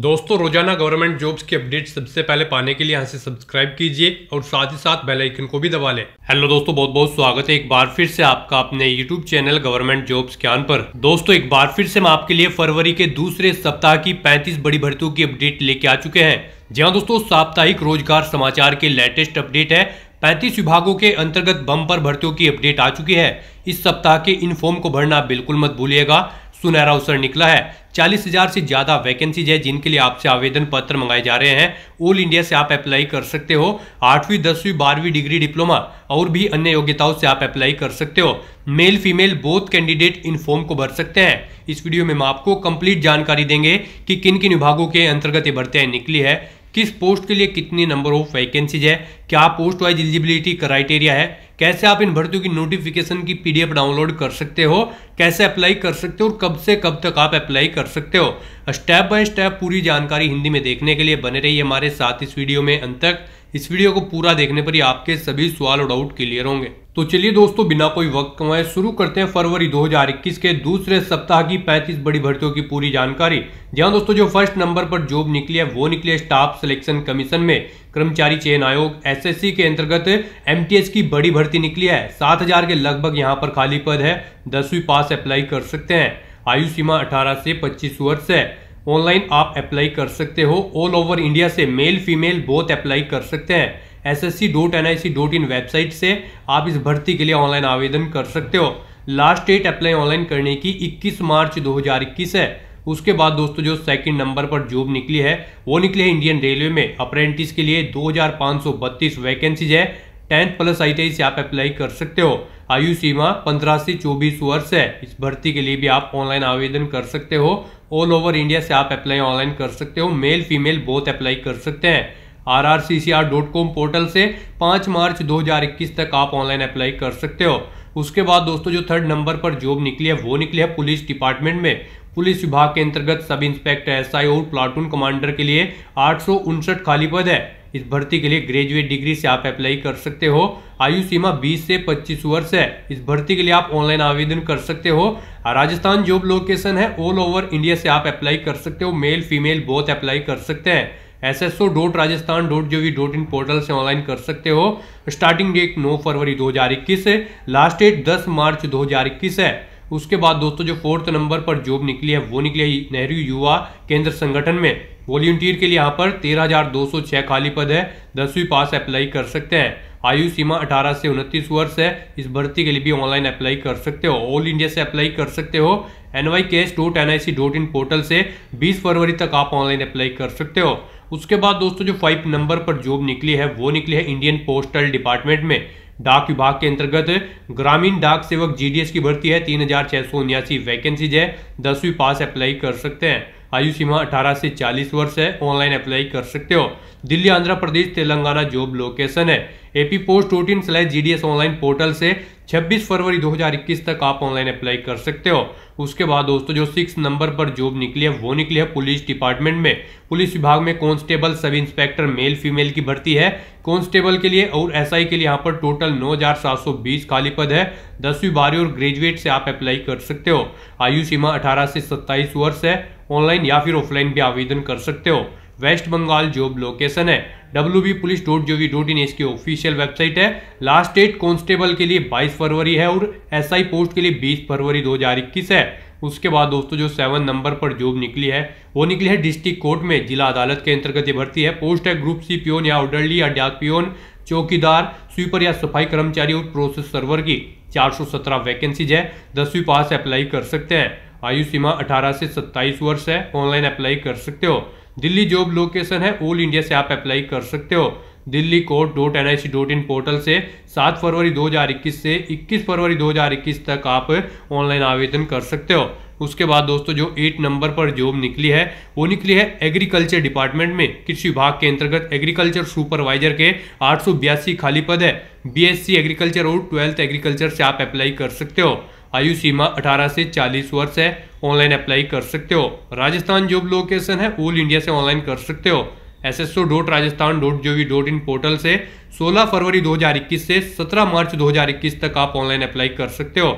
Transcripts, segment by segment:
दोस्तों रोजाना government jobs की अपडेट सबसे पहले पाने के लिए यहाँ से सब्सक्राइब कीजिए और साथ ही साथ बेल आइकन को भी दबा लें हेलो दोस्तों बहुत बहुत स्वागत है एक बार फिर से आपका अपने यूट्यूब चैनल गवर्नमेंट जॉब्स ज्ञान पर दोस्तों एक बार फिर से हम आपके लिए फरवरी के दूसरे सप्ताह की पैंतीस बड़ी भर्तियों की अपडेट लेके आ चुके हैं जी हाँ दोस्तों साप्ताहिक रोजगार समाचार के लेटेस्ट अपडेट है पैंतीस विभागों के अंतर्गत बम भर्तियों की अपडेट आ चुकी है इस सप्ताह के इन फॉर्म को भरना बिल्कुल मत भूलिएगा सुनहरा अवसर निकला है चालीस हजार से ज़्यादा वैकेंसीज है जिनके लिए आपसे आवेदन पत्र मंगाए जा रहे हैं ऑल इंडिया से आप अप्लाई कर सकते हो आठवीं दसवीं बारहवीं डिग्री डिप्लोमा और भी अन्य योग्यताओं से आप अप्लाई कर सकते हो मेल फीमेल बोथ कैंडिडेट इन फॉर्म को भर सकते हैं इस वीडियो में हम आपको कंप्लीट जानकारी देंगे कि किन किन विभागों के अंतर्गत ये भर्तियां निकली है किस पोस्ट के लिए कितनी नंबर ऑफ वैकेंसीज है क्या पोस्ट वाइज एलिजिबिलिटी क्राइटेरिया है कैसे आप इन भर्तियों की नोटिफिकेशन की पीडीएफ डाउनलोड कर सकते हो कैसे अप्लाई कर सकते हो और कब से कब तक आप अप्लाई कर सकते हो स्टेप बाय स्टेप पूरी जानकारी हिंदी में देखने के लिए बने रही हमारे साथ इस वीडियो में अंत तक इस वीडियो को पूरा देखने पर ही आपके सभी सवाल और डाउट क्लियर होंगे तो चलिए दोस्तों बिना कोई वक्त कमाए शुरू करते हैं फरवरी 2021 के दूसरे सप्ताह की 35 बड़ी भर्तियों की पूरी जानकारी जहां दोस्तों जो फर्स्ट नंबर पर जॉब निकली है वो निकली है स्टाफ सिलेक्शन कमीशन में कर्मचारी चयन आयोग एसएससी के अंतर्गत एमटीएस की बड़ी भर्ती निकली है सात के लगभग यहाँ पर खाली पद है दसवीं पास अप्लाई कर सकते हैं आयु सीमा अठारह से पच्चीस वर्ष है ऑनलाइन आप अप्लाई कर सकते हो ऑल ओवर इंडिया से मेल फीमेल बोथ अप्लाई कर सकते हैं S S C dot N I C dot in website से आप इस भर्ती के लिए ऑनलाइन आवेदन कर सकते हो लास्ट डेट अप्लाई ऑनलाइन करने की 21 मार्च 2021 है उसके बाद दोस्तों जो सेकंड नंबर पर जॉब निकली है वो निकली है इंडियन रेलवे में अप्रेंटिस के लिए बत्तीस वैकेंसीज है टेंथ प्लस आई से आप अप्लाई कर सकते हो आयु सीमा 15 से 24 वर्ष है इस भर्ती के लिए भी आप ऑनलाइन आवेदन कर सकते हो ऑल ओवर इंडिया से आप अप्लाई ऑनलाइन कर सकते हो मेल फीमेल बोथ अप्लाई कर सकते हैं कॉम पोर्टल से 5 मार्च 2021 तक आप ऑनलाइन अप्लाई कर सकते हो उसके बाद दोस्तों जो थर्ड नंबर पर जॉब निकली है वो निकली है पुलिस डिपार्टमेंट में पुलिस विभाग के अंतर्गत सब इंस्पेक्टर एसआई और प्लाटून कमांडर के लिए आठ खाली पद है इस भर्ती के लिए ग्रेजुएट डिग्री से आप अप्लाई कर सकते हो आयु सीमा 20 से 25 वर्ष है इस भर्ती के लिए आप ऑनलाइन आवेदन कर सकते हो राजस्थान जॉब लोकेशन है ऑल ओवर इंडिया से आप अप्लाई कर सकते हो मेल फीमेल बोथ अप्लाई कर सकते हैं S S O dot Rajasthan dot V dot in portal से ऑनलाइन कर सकते हो स्टार्टिंग डेट 9 फरवरी 2021 है लास्ट डेट 10 मार्च 2021 है उसके बाद दोस्तों जो फोर्थ नंबर पर जॉब निकली है वो निकली है नेहरू युवा केंद्र संगठन में वॉल्टियर के लिए यहाँ पर 13,206 खाली पद है दसवीं पास अप्लाई कर सकते हैं आयु सीमा 18 से उनतीस वर्ष है इस भर्ती के लिए भी ऑनलाइन अप्लाई कर सकते हो ऑल इंडिया से अप्लाई कर सकते हो N Y K S dot N I C dot in portal से 20 फरवरी तक आप ऑनलाइन अप्लाई कर सकते हो उसके बाद दोस्तों जो फाइव नंबर पर जॉब निकली है वो निकली है इंडियन पोस्टल डिपार्टमेंट में डाक विभाग के अंतर्गत ग्रामीण डाक सेवक जीडीएस की भर्ती है तीन हजार छह सौ उन्यासी वैकेंसीज है दसवीं पास अप्लाई कर सकते हैं आयु सीमा 18 से 40 वर्ष है ऑनलाइन अप्लाई कर सकते हो दिल्ली आंध्र प्रदेश तेलंगाना जॉब लोकेशन है एपी पोस्ट टोटिन स्लैश जी ऑनलाइन पोर्टल से 26 फरवरी 2021 तक आप ऑनलाइन अप्लाई कर सकते हो उसके बाद दोस्तों जो सिक्स नंबर पर जॉब निकली है वो निकली है पुलिस डिपार्टमेंट में पुलिस विभाग में constable sub inspector male female की भर्ती है कांस्टेबल के लिए और एसआई के लिए यहाँ पर टोटल 9,720 खाली पद है दसवीं बारहवीं और ग्रेजुएट से आप अप्लाई कर सकते हो आयु सीमा अठारह से सत्ताईस वर्ष है ऑनलाइन या फिर ऑफलाइन भी आवेदन कर सकते हो वेस्ट बंगाल जॉब लोकेशन है W B police dot G dot in इसकी ऑफिशियल वेबसाइट है लास्ट डेट कांस्टेबल के लिए 22 फरवरी है और एसआई पोस्ट के लिए 20 फरवरी 2021 है उसके बाद दोस्तों जो सेवन नंबर पर जॉब निकली है वो निकली है डिस्ट्रिक्ट कोर्ट में जिला अदालत के अंतर्गत ये भर्ती है पोस्ट है ग्रुप सी पियोन या ऑर्डरली या डाक पियोन चौकीदार स्वीपर या सफाई कर्मचारी और प्रोसेस सर्वर की 417 वैकेंसीज है दसवीं पास अप्लाई कर सकते हैं आयु सीमा 18 से 27 वर्ष है ऑनलाइन अप्लाई कर सकते हो दिल्ली जॉब लोकेशन है ऑल इंडिया से आप अप्लाई कर सकते हो Delhi court dot N I C dot in portal से 7 फरवरी 2021 से 21 फरवरी 2021 तक आप ऑनलाइन आवेदन कर सकते हो उसके बाद दोस्तों जो एट नंबर पर जॉब निकली है वो निकली है एग्रीकल्चर डिपार्टमेंट में कृषि विभाग के अंतर्गत एग्रीकल्चर सुपरवाइजर के आठ खाली पद है बी एग्रीकल्चर और ट्वेल्थ एग्रीकल्चर से आप अप्लाई कर सकते हो आयु सीमा 18 से 40 वर्ष है ऑनलाइन अप्लाई कर सकते हो राजस्थान जॉब लोकेशन है ऑल इंडिया से ऑनलाइन कर सकते हो S S O dot Rajasthan dot G dot in portal से 16 फरवरी 2021 से 17 मार्च 2021 तक आप ऑनलाइन अप्लाई कर सकते हो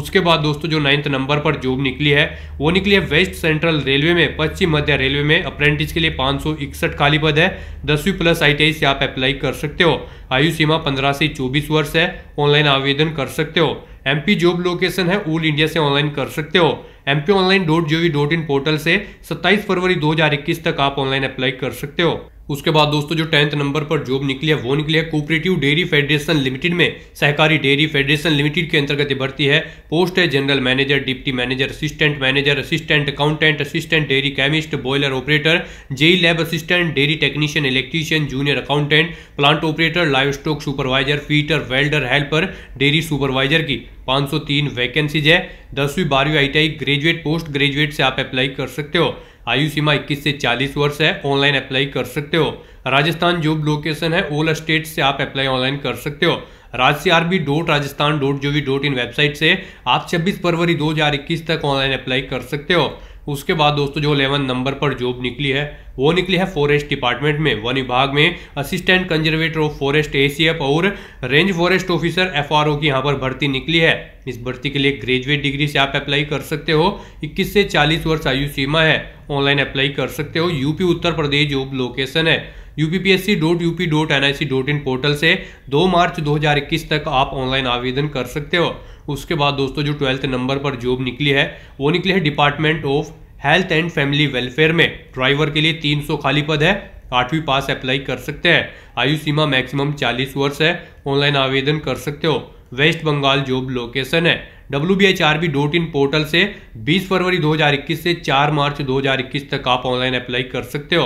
उसके बाद दोस्तों जो नाइन्थ नंबर पर जॉब निकली है वो निकली है वेस्ट सेंट्रल रेलवे में पश्चिम मध्य रेलवे में अप्रेंटिस के लिए पाँच खाली पद है दसवीं प्लस आई से आप अप्लाई कर सकते हो आयु सीमा पंद्रह से चौबीस वर्ष है ऑनलाइन आवेदन कर सकते हो एमपी जॉब लोकेशन है ऑल इंडिया से ऑनलाइन कर सकते हो M P online dot G V dot in portal से सत्ताईस फरवरी 2021 तक आप ऑनलाइन अप्लाई कर सकते हो उसके बाद दोस्तों जो टेंथ नंबर पर जॉब निकली है वो निकली है कोऑपरेटिव डेयरी फेडरेशन लिमिटेड में सहकारी डेयरी फेडरेशन लिमिटेड के अंतर्गत भर्ती है पोस्ट है general manager deputy manager assistant manager assistant accountant assistant dairy chemist boiler operator JE lab assistant dairy technician electrician junior accountant plant operator livestock supervisor fitter welder helper dairy supervisor की 503 vacancies है दसवीं बारहवीं ITI graduate post graduate से आप apply कर सकते हो आयु सीमा 21 से 40 वर्ष है ऑनलाइन अप्लाई कर सकते हो राजस्थान जॉब लोकेशन है ऑल स्टेट से आप अप्लाई ऑनलाइन कर सकते हो राज्य R B dot Rajasthan dot जो वी डॉट इन वेबसाइट से आप 26 फरवरी 2021 तक ऑनलाइन अप्लाई कर सकते हो उसके बाद दोस्तों जो 11 नंबर पर जॉब निकली है वो निकली है फॉरेस्ट डिपार्टमेंट में वन विभाग में assistant conservator of forest ACF और रेंज फॉरेस्ट ऑफिसर एफआरओ की यहाँ पर भर्ती निकली है इस भर्ती के लिए ग्रेजुएट डिग्री से आप अप्लाई कर सकते हो 21 से 40 वर्ष आयु सीमा है ऑनलाइन अप्लाई कर सकते हो UP Uttar Pradesh job location है UPPSC dot UP dot N I C dot in portal से 2 मार्च 2021 तक आप ऑनलाइन आवेदन कर सकते हो उसके बाद दोस्तों जो ट्वेल्थ नंबर पर जॉब निकली है वो निकली है department of health and family welfare में ड्राइवर के लिए 300 खाली पद है आठवीं पास अप्लाई कर सकते हैं आयु सीमा मैक्सिमम 40 वर्ष है ऑनलाइन आवेदन कर सकते हो वेस्ट बंगाल जॉब लोकेशन है W B H R B dot in portal से 20 फरवरी 2021 से 4 मार्च 2021 तक आप ऑनलाइन अप्लाई कर सकते हो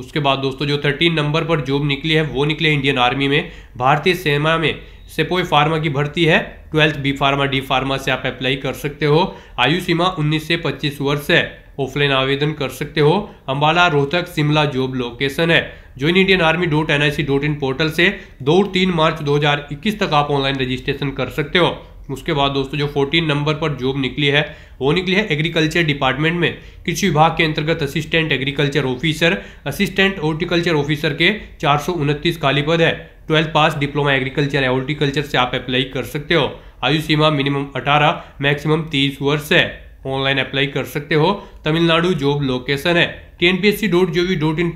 उसके बाद दोस्तों जो 13 नंबर पर जॉब निकली है वो निकले इंडियन आर्मी में भारतीय सेना में सेपोई फार्मा की भर्ती है twelfth B pharma D pharma से आप अप्लाई कर सकते हो आयु सीमा 19 से 25 वर्ष है ऑफलाइन आवेदन कर सकते हो अम्बाला रोहतक शिमला जॉब लोकेशन है join Indian army dot N I C dot in portal से दो तीन मार्च 2021 तक आप ऑनलाइन रजिस्ट्रेशन कर सकते हो उसके बाद दोस्तों जो 14 नंबर पर जॉब निकली है वो निकली है एग्रीकल्चर डिपार्टमेंट में कृषि विभाग के अंतर्गत assistant agriculture officer assistant horticulture officer के चार खाली पद है ट्वेल्थ पास डिप्लोमा एग्रीकल्चर या हॉर्टिकल्चर से आप अप्लाई कर सकते हो आयु सीमा मिनिमम 18 मैक्सिमम 30 वर्ष है ऑनलाइन अप्लाई कर सकते हो तमिलनाडु जॉब लोकेशन है टी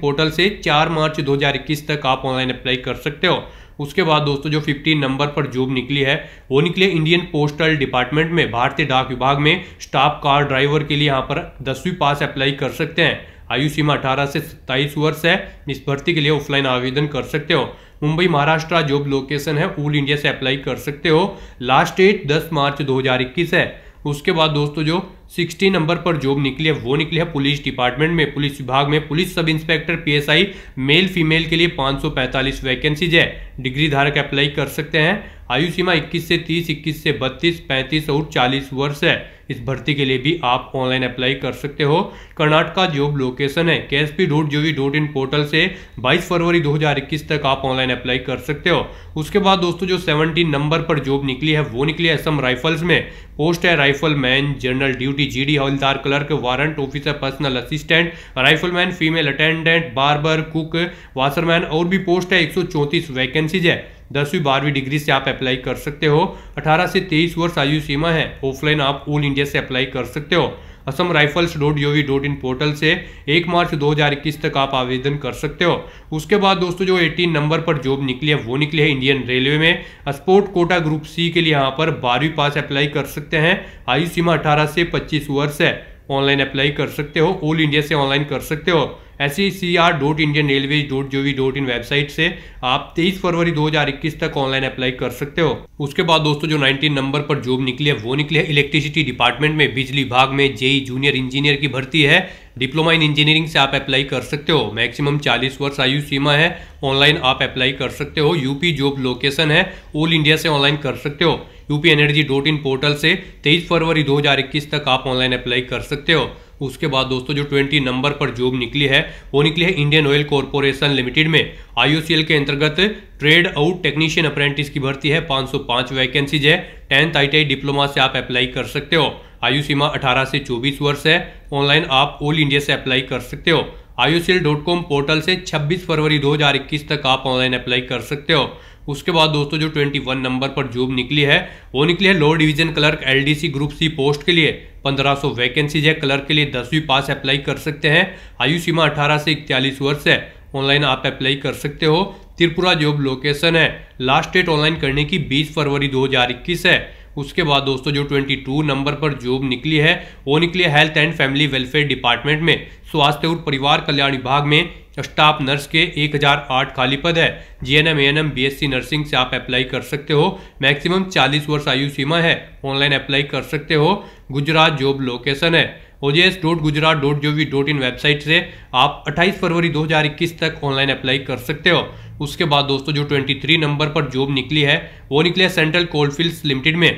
पोर्टल से 4 मार्च 2021 तक आप ऑनलाइन अप्लाई कर सकते हो उसके बाद दोस्तों जो 15 नंबर पर जॉब निकली है वो निकली इंडियन पोस्टल डिपार्टमेंट में भारतीय डाक विभाग में स्टाफ कार ड्राइवर के लिए यहाँ पर दसवीं पास अप्लाई कर सकते हैं आयु सीमा अठारह से सत्ताईस वर्ष है इस भर्ती के लिए ऑफलाइन आवेदन कर सकते हो मुंबई महाराष्ट्र जॉब लोकेशन है ऑल इंडिया से अप्लाई कर सकते हो लास्ट डेट 10 मार्च 2021 है उसके बाद दोस्तों जो सिक्सटी नंबर पर जॉब निकली है वो निकली है पुलिस डिपार्टमेंट में पुलिस विभाग में police sub inspector PSI male female के लिए 545 वैकेंसीज है डिग्री धारक अप्लाई कर सकते हैं आयु सीमा 21 से 30, 21 से 32, 35 और 40 वर्ष है इस भर्ती के लिए भी आप ऑनलाइन अप्लाई कर सकते हो कर्नाटका जॉब लोकेशन है के डॉट इन पोर्टल से बाईस फरवरी दो तक आप ऑनलाइन अप्लाई कर सकते हो उसके बाद दोस्तों जो सेवनटीन नंबर पर जॉब निकली है वो निकली है असम राइफल्स में पोस्ट है rifle man general duty duty GD havildar clerk warrant officer personal assistant rifleman female attendant barber cook washerman और भी पोस्ट है एक वैकेंसीज है दसवीं बारहवीं डिग्री से आप अप्लाई कर सकते हो अठारह से तेईस वर्ष आयु सीमा है ऑफलाइन आप ऑल इंडिया से अप्लाई कर सकते हो Assam rifles dot U V dot in portal से एक मार्च 2021 तक आप आवेदन कर सकते हो उसके बाद दोस्तों जो 18 नंबर पर जॉब निकली है वो निकली है इंडियन रेलवे में स्पोर्ट कोटा ग्रुप सी के लिए यहाँ पर बारहवीं पास अप्लाई कर सकते हैं आयु सीमा अठारह से पच्चीस वर्ष है ऑनलाइन अप्लाई कर सकते हो ऑल इंडिया से ऑनलाइन कर सकते हो ऐसी C R dot Indian railway dot जो वी डॉट इन वेबसाइट से आप 23 फरवरी 2021 तक ऑनलाइन अप्लाई कर सकते हो उसके बाद दोस्तों जो 19 नंबर पर जॉब निकली है वो निकली है इलेक्ट्रिसिटी डिपार्टमेंट में बिजली भाग में जेई जूनियर इंजीनियर की भर्ती है डिप्लोमा इन इंजीनियरिंग से आप अप्लाई कर सकते हो मैक्सिमम 40 वर्ष आयु सीमा है ऑनलाइन आप अप्लाई कर सकते हो यूपी जॉब लोकेशन है ऑल इंडिया से ऑनलाइन कर सकते हो UP energy dot in portal से 23 फरवरी 2021 तक आप ऑनलाइन अप्लाई कर सकते हो उसके बाद दोस्तों जो 20 नंबर पर जॉब निकली है वो निकली है इंडियन ऑयल कॉरपोरेशन लिमिटेड में आईओसीएल के अंतर्गत ट्रेड आउट टेक्नीशियन अप्रेंटिस की भर्ती है 505 वैकेंसीज है टेंथ आईटीआई डिप्लोमा से आप अप्लाई कर सकते हो आयु सीमा 18 से 24 वर्ष है ऑनलाइन आप ऑल इंडिया से अप्लाई कर सकते हो आयुषील डॉट कॉम पोर्टल से 26 फरवरी 2021 तक आप ऑनलाइन अप्लाई कर सकते हो उसके बाद दोस्तों जो 21 नंबर पर जॉब निकली है वो निकली है lower division clerk LDC group C post के लिए 1500 वैकेंसीज है क्लर्क के लिए दसवीं पास अप्लाई कर सकते हैं आयु सीमा 18 से इकतालीस वर्ष है ऑनलाइन आप अप्लाई कर सकते हो त्रिपुरा जॉब लोकेशन है लास्ट डेट ऑनलाइन करने की बीस फरवरी दो है उसके बाद दोस्तों जो 22 नंबर पर जॉब निकली है वो निकली है health and family welfare department में स्वास्थ्य और परिवार कल्याण विभाग में स्टाफ नर्स के 1008 खाली पद है G N M N M B S C nursing से आप अप्लाई कर सकते हो मैक्सिमम 40 वर्ष आयु सीमा है ऑनलाइन अप्लाई कर सकते हो गुजरात जॉब लोकेशन है ओजेएस डॉट गुजरात डॉट जो वी डॉट इन वेबसाइट से आप 28 फरवरी 2021 तक ऑनलाइन अप्लाई कर सकते हो उसके बाद दोस्तों जो 23 नंबर पर जॉब निकली है वो निकली है सेंट्रल कोलफील्ड्स लिमिटेड में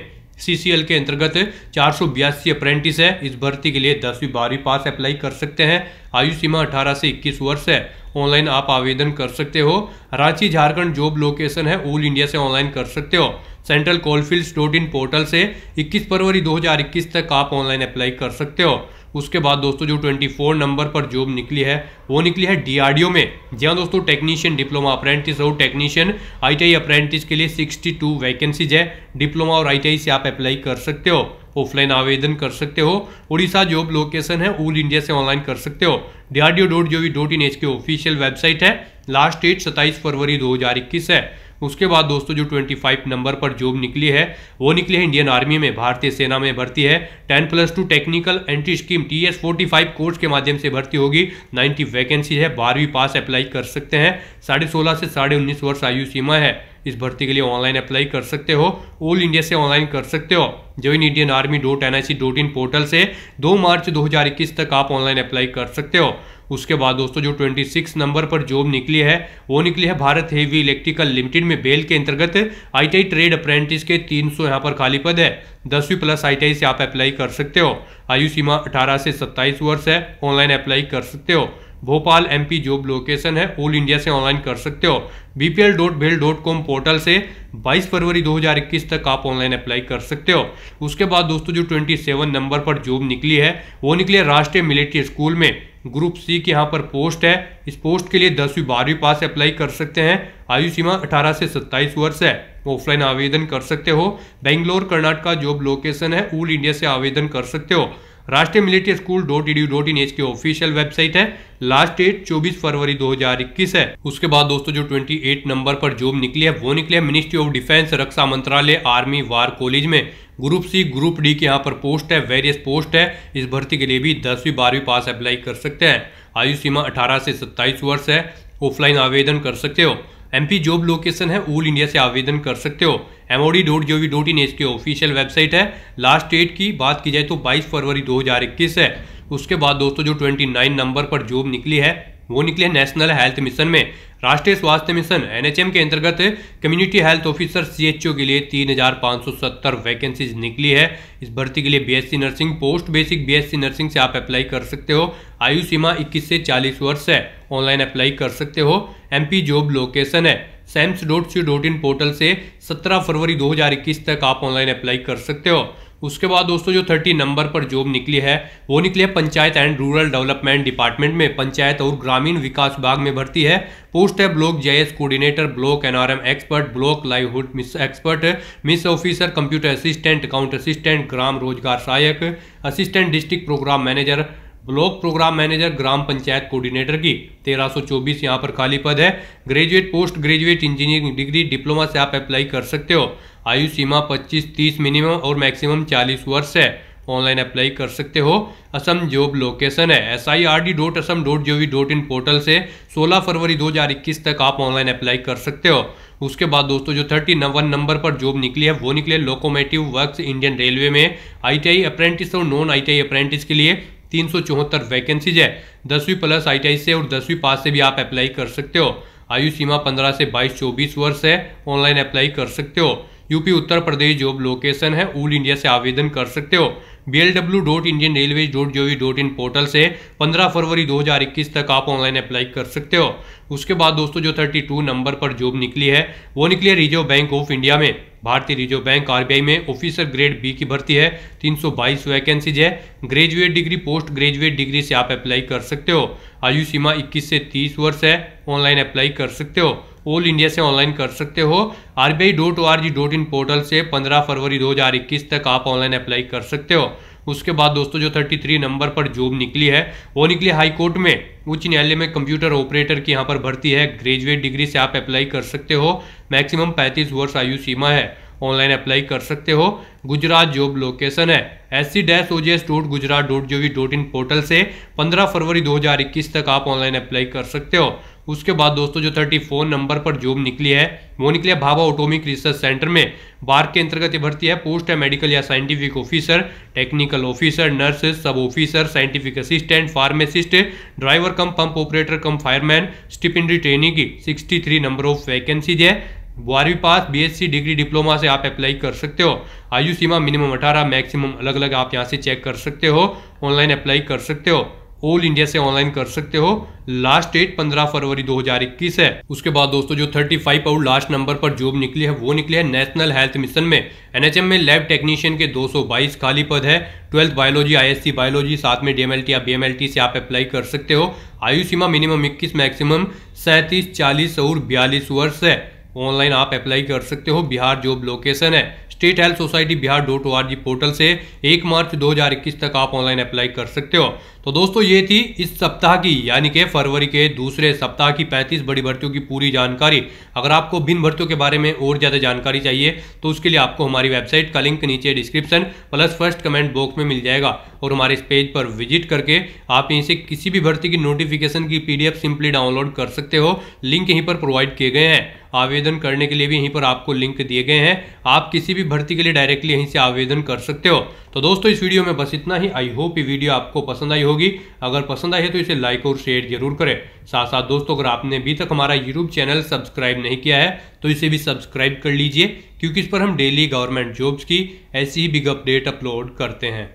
सी के अंतर्गत चार सौ बयासी अप्रेंटिस है इस भर्ती के लिए दसवीं बारहवीं पास अप्लाई कर सकते हैं आयु सीमा अठारह से इक्कीस वर्ष है ऑनलाइन आप आवेदन कर सकते हो रांची झारखंड जॉब लोकेशन है ऑल इंडिया से ऑनलाइन कर सकते हो central coalfields dot in portal से 21 फरवरी 2021 तक आप ऑनलाइन अप्लाई कर सकते हो उसके बाद दोस्तों जो 24 नंबर पर जॉब निकली है वो निकली है डीआरडीओ में जी हाँ दोस्तों टेक्नीशियन डिप्लोमा अप्रेंटिस और टेक्नीशियन आईटीआई अप्रेंटिस के लिए 62 वैकेंसीज है डिप्लोमा और आईटीआई से आप अप्लाई कर सकते हो ऑफलाइन आवेदन कर सकते हो उड़ीसा जॉब लोकेशन है ऑल इंडिया से ऑनलाइन कर सकते हो DRDO dot G dot in की ऑफिशियल वेबसाइट है लास्ट डेट सत्ताईस फरवरी इक्कीस है उसके बाद दोस्तों जो 25 नंबर पर जॉब निकली है वो निकली है इंडियन आर्मी में भारतीय सेना में भर्ती है 10 plus two technical entry scheme T S course के माध्यम से भर्ती होगी 90 वैकेंसी है बारहवीं पास अप्लाई कर सकते हैं साढ़े सोलह से साढ़े उन्नीस वर्ष आयु सीमा है इस भर्ती के लिए ऑनलाइन अप्लाई कर सकते हो ऑल इंडिया से ऑनलाइन कर सकते हो join Indian army dot N I C dot in portal से 2 मार्च 2021 तक आप ऑनलाइन अप्लाई कर सकते हो उसके बाद दोस्तों जो 26 नंबर पर जॉब निकली है वो निकली है भारत हेवी इलेक्ट्रिकल लिमिटेड में बेल के अंतर्गत आईटीआई ट्रेड अप्रेंटिस के 300 सौ यहाँ पर खाली पद है दसवीं प्लस आईटीआई से आप अप्लाई कर सकते हो आयु सीमा 18 से 27 वर्ष है ऑनलाइन अप्लाई कर सकते हो भोपाल एमपी जॉब लोकेशन है ऑल इंडिया से ऑनलाइन कर सकते हो बीपीएल डॉट भेल डॉट कॉम पोर्टल से 22 फरवरी 2021 तक आप ऑनलाइन अप्लाई कर सकते हो उसके बाद दोस्तों जो 27 नंबर पर जॉब निकली है वो निकली है राष्ट्रीय मिलिट्री स्कूल में ग्रुप सी की यहाँ पर पोस्ट है इस पोस्ट के लिए दसवीं बारहवीं पास अप्लाई कर सकते हैं आयु सीमा 18 से 27 वर्ष है ऑफलाइन आवेदन कर सकते हो बेंगलोर कर्नाटका जॉब लोकेशन है ऑल इंडिया से आवेदन कर सकते हो Rashtriya military school dot E D dot in एच की ऑफिशियल वेबसाइट है लास्ट डेट 24 फरवरी 2021 है उसके बाद दोस्तों जो 28 नंबर पर जॉब निकली है वो निकली है मिनिस्ट्री ऑफ डिफेंस रक्षा मंत्रालय आर्मी वार कॉलेज में ग्रुप सी ग्रुप डी के यहाँ पर पोस्ट है वेरियस पोस्ट है इस भर्ती के लिए भी दसवीं बारहवीं पास अप्लाई कर सकते हैं आयु सीमा अठारह से सत्ताईस वर्ष है ऑफलाइन आवेदन कर सकते हो एमपी जॉब लोकेशन है ऑल इंडिया से आवेदन कर सकते हो MOD dot G dot in एच की ऑफिशियल वेबसाइट है लास्ट डेट की बात की जाए तो 22 फरवरी 2021 है उसके बाद दोस्तों जो 29 नंबर पर जॉब निकली है वो निकली है नेशनल हेल्थ मिशन में राष्ट्रीय स्वास्थ्य मिशन एनएचएम के अंतर्गत कम्युनिटी हेल्थ ऑफिसर सीएचओ के लिए 3,570 वैकेंसीज निकली है इस भर्ती के लिए BSc nursing post basic BSc nursing से आप अप्लाई कर सकते हो आयु सीमा 21 से 40 वर्ष है ऑनलाइन अप्लाई कर सकते हो एमपी जॉब लोकेशन है SAMS dot C dot in portal से 17 फरवरी 2021 तक आप ऑनलाइन अप्लाई कर सकते हो उसके बाद दोस्तों जो थर्टी नंबर पर जॉब निकली है वो निकली है panchayat and rural development department में पंचायत और ग्रामीण विकास विभाग में भर्ती है पोस्ट है block JS coordinator block NRM expert block livelihood MIS expert MIS officer computer assistant account assistant Gram Rozgar Sahayak assistant district program manager block program manager gram panchayat coordinator की 1324 यहाँ पर खाली पद है graduate post graduate engineering degree diploma से आप apply कर सकते हो आयु सीमा 25-30 मिनिमम और मैक्सिमम 40 वर्ष है ऑनलाइन अप्लाई कर सकते हो असम जॉब लोकेशन है S I R D dot Assam dot G dot in portal से 16 फरवरी 2021 तक आप ऑनलाइन अप्लाई कर सकते हो उसके बाद दोस्तों जो थर्टी वन नंबर पर जॉब निकली है वो निकले लोकोमेटिव वर्क्स इंडियन रेलवे में आईटीआई अप्रेंटिस और नॉन आईटीआई अप्रेंटिस के लिए तीन सौ चौहत्तर वैकेंसीज है दसवीं प्लस आई से और दसवीं पास से भी आप अप्लाई कर सकते हो आयु सीमा पंद्रह से बाईस चौबीस वर्ष है ऑनलाइन अप्लाई कर सकते हो UP Uttar Pradesh job location है ऑल इंडिया से आवेदन कर सकते हो B L W dot Indian railway dot जो वी डॉट इन पोर्टल से 15 फरवरी 2021 तक आप ऑनलाइन अप्लाई कर सकते हो उसके बाद दोस्तों जो 32 नंबर पर जॉब निकली है वो निकली है रिजर्व बैंक ऑफ इंडिया में भारतीय रिजर्व बैंक आरबीआई में ऑफिसर ग्रेड बी की भर्ती है 322 वैकेंसीज है graduate degree post graduate degree से आप अप्लाई कर सकते हो आयु सीमा 21 से 30 वर्ष है ऑनलाइन अप्लाई कर सकते हो ऑल इंडिया से ऑनलाइन कर सकते हो RBI dot O R G dot in portal से 15 फरवरी 2021 तक आप ऑनलाइन अप्लाई कर सकते हो उसके बाद दोस्तों जो 33 नंबर पर जॉब निकली है वो निकली हाईकोर्ट में उच्च न्यायालय में कंप्यूटर ऑपरेटर की यहाँ पर भर्ती है ग्रेजुएट डिग्री से आप अप्लाई कर सकते हो मैक्सिमम 35 वर्ष आयु सीमा है ऑनलाइन अप्लाई कर सकते हो गुजरात जॉब लोकेशन है S C dash O G S dot Gujarat dot जो वी डॉट इन पोर्टल से 15 फरवरी 2021 तक आप ऑनलाइन अप्लाई कर सकते हो उसके बाद दोस्तों जो थर्टी फोन नंबर पर जॉब निकली है वो निकली है भाभा ऑटोमिक रिसर्च सेंटर में बार के अंतर्गत भर्ती है पोस्ट है मेडिकल या scientific officer technical officer nurse sub officer scientific assistant pharmacist driver cum pump operator cum fireman stipendiary training की sixty three number of vacancies है बारहवीं पास बीएससी डिग्री डिप्लोमा से आप अप्लाई कर सकते हो आयु सीमा मिनिमम 18 मैक्सिमम अलग अलग आप यहाँ से चेक कर सकते हो ऑनलाइन अप्लाई कर सकते हो ऑल इंडिया से ऑनलाइन कर सकते हो लास्ट डेट 15 फरवरी 2021 है उसके बाद दोस्तों जो 35 फाइव और लास्ट नंबर पर जॉब निकली है वो निकली है नेशनल हेल्थ मिशन में एनएचएम में लैब टेक्नीशियन के 222 खाली पद है ट्वेल्थ बायोलॉजी आईएससी बायोलॉजी साथ में डीएमएलटी या बीएमएलटी से आप अप्लाई कर सकते हो आयु सीमा मिनिमम इक्कीस मैक्सिमम सैंतीस चालीस और बयालीस वर्ष है ऑनलाइन आप अप्लाई कर सकते हो बिहार जॉब लोकेशन है state health society Bihar dot O portal से 1 मार्च 2021 तक आप ऑनलाइन अप्लाई कर सकते हो तो दोस्तों ये थी इस सप्ताह की यानी कि फरवरी के दूसरे सप्ताह की 35 बड़ी भर्तियों की पूरी जानकारी अगर आपको बिन भर्तियों के बारे में और ज़्यादा जानकारी चाहिए तो उसके लिए आपको हमारी वेबसाइट का लिंक नीचे description plus first comment box में मिल जाएगा और हमारे इस पेज पर विजिट करके आप यहीं से किसी भी भर्ती की नोटिफिकेशन की पी सिंपली डाउनलोड कर सकते हो लिंक यहीं पर प्रोवाइड किए गए हैं आवेदन करने के लिए भी यहीं पर आपको लिंक दिए गए हैं आप किसी भी भर्ती के लिए डायरेक्टली यहीं से आवेदन कर सकते हो तो दोस्तों इस वीडियो में बस इतना ही आई होप ये वीडियो आपको पसंद आई हो होगी अगर पसंद आई है तो इसे लाइक और शेयर जरूर करें साथ साथ दोस्तों अगर आपने अभी तक हमारा यूट्यूब चैनल सब्सक्राइब नहीं किया है तो इसे भी सब्सक्राइब कर लीजिए क्योंकि इस पर हम डेली गवर्नमेंट जॉब्स की ऐसी ही बिग अपडेट अपलोड करते हैं